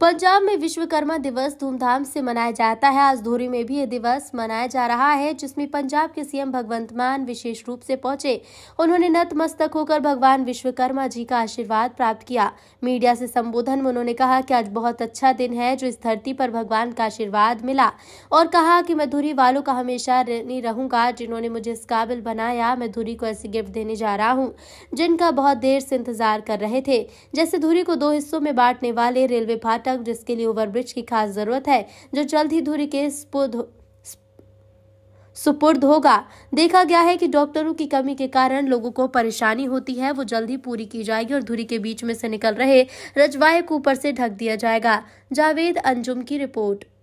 पंजाब में विश्वकर्मा दिवस धूमधाम से मनाया जाता है आज धोरी में भी यह दिवस मनाया जा रहा है जिसमें पंजाब के सीएम भगवंत मान विशेष रूप से पहुंचे उन्होंने नतमस्तक होकर भगवान विश्वकर्मा जी का आशीर्वाद प्राप्त किया मीडिया से संबोधन में उन्होंने कहा कि आज बहुत अच्छा दिन है जो इस धरती पर भगवान का आशीर्वाद मिला और कहा कि मैं धुरी वालों का हमेशा ऋणी रहूंगा जिन्होंने मुझे इस काबिल बनाया मैं धुरी को ऐसी गिफ्ट देने जा रहा हूँ जिनका बहुत देर से इंतजार कर रहे थे जैसे धुरी को दो हिस्सों में बांटने वाले रेलवे भाटा तक जिसके लिए ओवरब्रिज की खास जरूरत है जो जल्द ही धुरी के सुपुर्द होगा देखा गया है कि डॉक्टरों की कमी के कारण लोगों को परेशानी होती है वो जल्द ही पूरी की जाएगी और धुरी के बीच में से निकल रहे रजवाहे को ऊपर से ढक दिया जाएगा जावेद अंजुम की रिपोर्ट